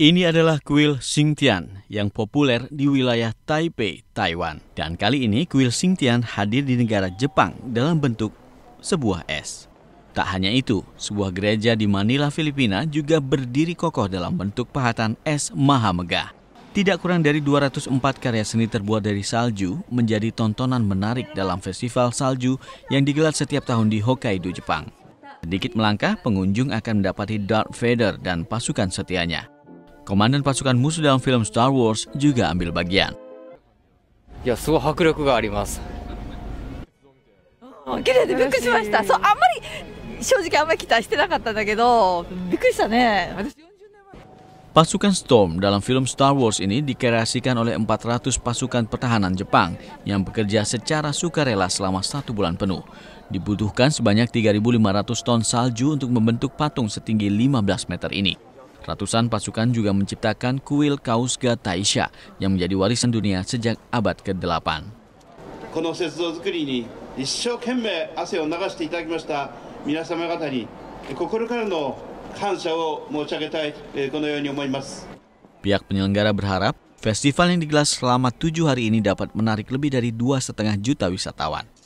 Ini adalah kuil Xingtian yang populer di wilayah Taipei, Taiwan. Dan kali ini kuil Xingtian hadir di negara Jepang dalam bentuk sebuah es. Tak hanya itu, sebuah gereja di Manila, Filipina juga berdiri kokoh dalam bentuk pahatan es maha megah. Tidak kurang dari 204 karya seni terbuat dari salju menjadi tontonan menarik dalam festival salju yang digelar setiap tahun di Hokkaido, Jepang. Sedikit melangkah, pengunjung akan mendapati Darth Vader dan pasukan setianya. Komandan pasukan musuh dalam film Star Wars juga ambil bagian. Ya, Pasukan Storm dalam film Star Wars ini dikreasikan oleh 400 pasukan pertahanan Jepang yang bekerja secara sukarela selama satu bulan penuh. Dibutuhkan sebanyak 3.500 ton salju untuk membentuk patung setinggi 15 meter ini. Ratusan pasukan juga menciptakan kuil Kausga Taisha yang menjadi warisan dunia sejak abad ke-8. Eh, Pihak penyelenggara berharap festival yang digelar selama tujuh hari ini dapat menarik lebih dari dua setengah juta wisatawan.